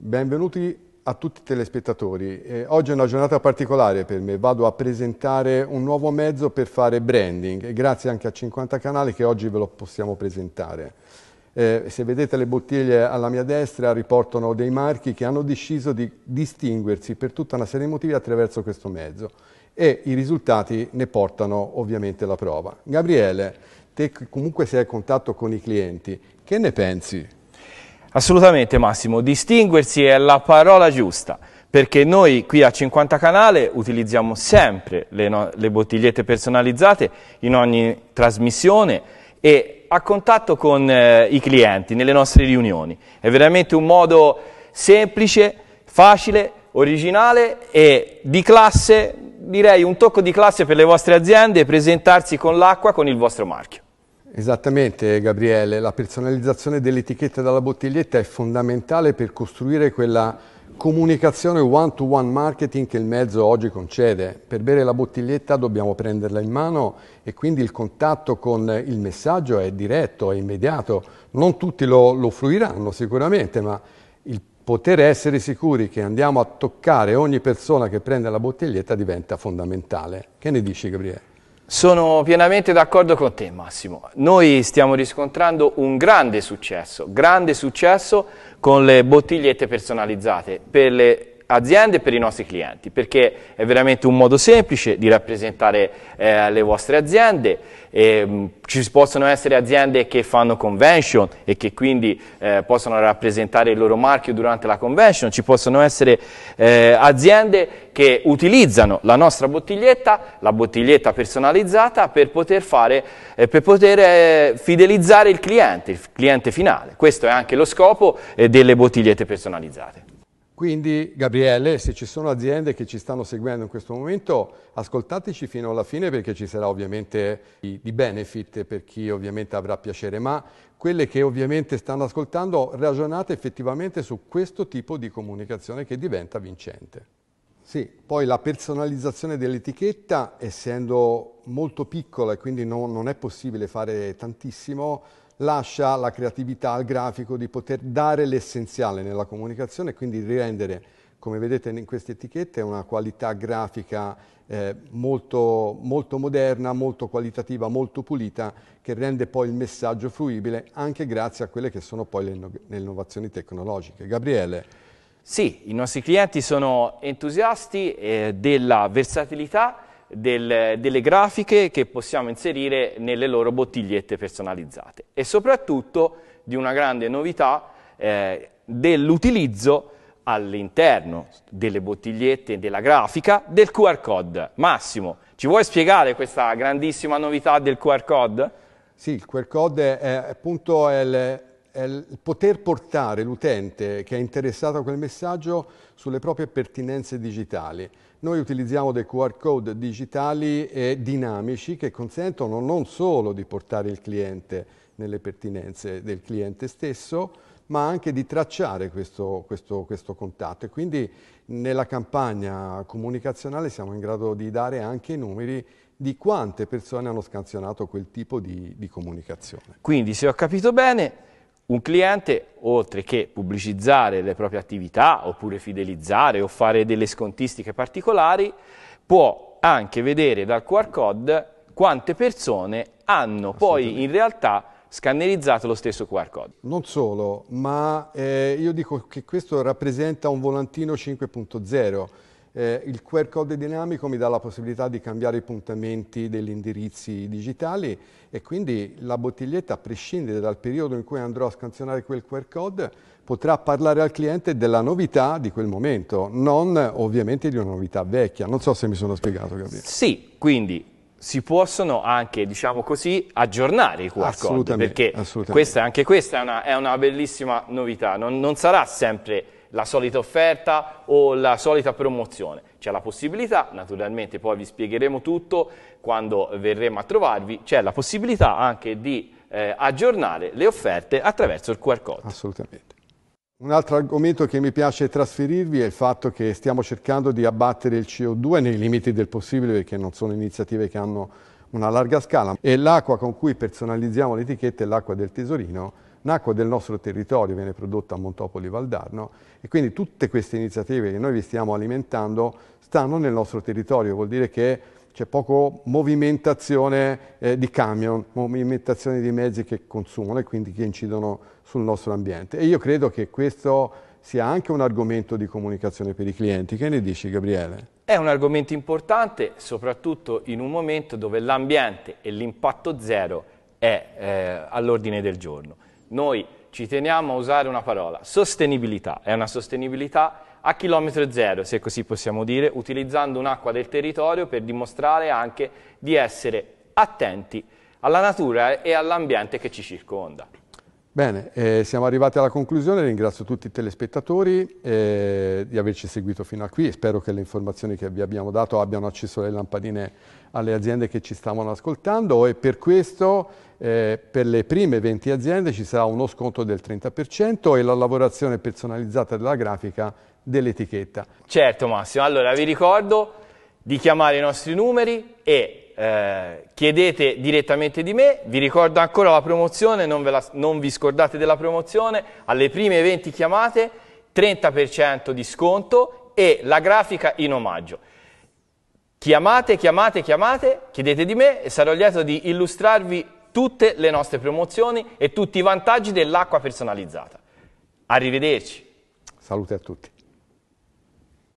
Benvenuti a tutti i telespettatori. Eh, oggi è una giornata particolare per me, vado a presentare un nuovo mezzo per fare branding e grazie anche a 50 canali che oggi ve lo possiamo presentare. Eh, se vedete le bottiglie alla mia destra riportano dei marchi che hanno deciso di distinguersi per tutta una serie di motivi attraverso questo mezzo e i risultati ne portano ovviamente la prova. Gabriele, te comunque sei a contatto con i clienti, che ne pensi? Assolutamente Massimo, distinguersi è la parola giusta, perché noi qui a 50 Canale utilizziamo sempre le, no le bottigliette personalizzate in ogni trasmissione e a contatto con eh, i clienti nelle nostre riunioni. È veramente un modo semplice, facile, originale e di classe, direi un tocco di classe per le vostre aziende, presentarsi con l'acqua con il vostro marchio. Esattamente Gabriele, la personalizzazione dell'etichetta dalla bottiglietta è fondamentale per costruire quella comunicazione one-to-one marketing che il mezzo oggi concede. Per bere la bottiglietta dobbiamo prenderla in mano e quindi il contatto con il messaggio è diretto, è immediato. Non tutti lo, lo fruiranno sicuramente, ma il poter essere sicuri che andiamo a toccare ogni persona che prende la bottiglietta diventa fondamentale. Che ne dici Gabriele? Sono pienamente d'accordo con te Massimo, noi stiamo riscontrando un grande successo, grande successo con le bottigliette personalizzate per le aziende e per i nostri clienti, perché è veramente un modo semplice di rappresentare eh, le vostre aziende. E, ehm, ci possono essere aziende che fanno convention e che quindi eh, possono rappresentare il loro marchio durante la convention, ci possono essere eh, aziende che utilizzano la nostra bottiglietta, la bottiglietta personalizzata, per poter, fare, eh, per poter eh, fidelizzare il cliente, il cliente finale. Questo è anche lo scopo eh, delle bottigliette personalizzate. Quindi Gabriele, se ci sono aziende che ci stanno seguendo in questo momento, ascoltateci fino alla fine perché ci sarà ovviamente di, di benefit per chi ovviamente avrà piacere, ma quelle che ovviamente stanno ascoltando ragionate effettivamente su questo tipo di comunicazione che diventa vincente. Sì, poi la personalizzazione dell'etichetta, essendo molto piccola e quindi non, non è possibile fare tantissimo, lascia la creatività al grafico di poter dare l'essenziale nella comunicazione e quindi rendere, come vedete in queste etichette, una qualità grafica eh, molto, molto moderna, molto qualitativa, molto pulita, che rende poi il messaggio fruibile anche grazie a quelle che sono poi le, inno le innovazioni tecnologiche. Gabriele. Sì, i nostri clienti sono entusiasti eh, della versatilità del, delle grafiche che possiamo inserire nelle loro bottigliette personalizzate e soprattutto di una grande novità eh, dell'utilizzo all'interno delle bottigliette e della grafica del QR code. Massimo, ci vuoi spiegare questa grandissima novità del QR code? Sì, il QR code è, appunto il, è poter portare l'utente che è interessato a quel messaggio sulle proprie pertinenze digitali. Noi utilizziamo dei QR code digitali e dinamici che consentono non solo di portare il cliente nelle pertinenze del cliente stesso, ma anche di tracciare questo, questo, questo contatto. E quindi nella campagna comunicazionale siamo in grado di dare anche i numeri di quante persone hanno scansionato quel tipo di, di comunicazione. Quindi, se ho capito bene, un cliente, oltre che pubblicizzare le proprie attività, oppure fidelizzare o fare delle scontistiche particolari, può anche vedere dal QR code quante persone hanno poi in realtà scannerizzato lo stesso QR code. Non solo, ma eh, io dico che questo rappresenta un volantino 5.0, eh, il QR code dinamico mi dà la possibilità di cambiare i puntamenti degli indirizzi digitali e quindi la bottiglietta, a prescindere dal periodo in cui andrò a scansionare quel QR code, potrà parlare al cliente della novità di quel momento, non ovviamente di una novità vecchia. Non so se mi sono spiegato, Gabriele. Sì, quindi si possono anche, diciamo così, aggiornare i QR assolutamente, code, perché assolutamente. Questa, anche questa è una, è una bellissima novità, non, non sarà sempre la solita offerta o la solita promozione. C'è la possibilità, naturalmente poi vi spiegheremo tutto quando verremo a trovarvi, c'è la possibilità anche di eh, aggiornare le offerte attraverso il QR code. Assolutamente. Un altro argomento che mi piace trasferirvi è il fatto che stiamo cercando di abbattere il CO2 nei limiti del possibile perché non sono iniziative che hanno una larga scala e l'acqua con cui personalizziamo le etichette è l'acqua del tesorino nacque del nostro territorio, viene prodotta a Montopoli Valdarno e quindi tutte queste iniziative che noi vi stiamo alimentando stanno nel nostro territorio, vuol dire che c'è poco movimentazione eh, di camion, movimentazione di mezzi che consumano e quindi che incidono sul nostro ambiente. E io credo che questo sia anche un argomento di comunicazione per i clienti. Che ne dici Gabriele? È un argomento importante, soprattutto in un momento dove l'ambiente e l'impatto zero è eh, all'ordine del giorno. Noi ci teniamo a usare una parola, sostenibilità, è una sostenibilità a chilometro zero, se così possiamo dire, utilizzando un'acqua del territorio per dimostrare anche di essere attenti alla natura e all'ambiente che ci circonda. Bene, eh, siamo arrivati alla conclusione, ringrazio tutti i telespettatori eh, di averci seguito fino a qui, spero che le informazioni che vi abbiamo dato abbiano acceso le lampadine alle aziende che ci stavano ascoltando e per questo eh, per le prime 20 aziende ci sarà uno sconto del 30% e la lavorazione personalizzata della grafica dell'etichetta. Certo Massimo, allora vi ricordo di chiamare i nostri numeri e eh, chiedete direttamente di me, vi ricordo ancora la promozione, non, la, non vi scordate della promozione, alle prime 20 chiamate 30% di sconto e la grafica in omaggio. Chiamate, chiamate, chiamate, chiedete di me e sarò lieto di illustrarvi tutte le nostre promozioni e tutti i vantaggi dell'acqua personalizzata. Arrivederci. Salute a tutti.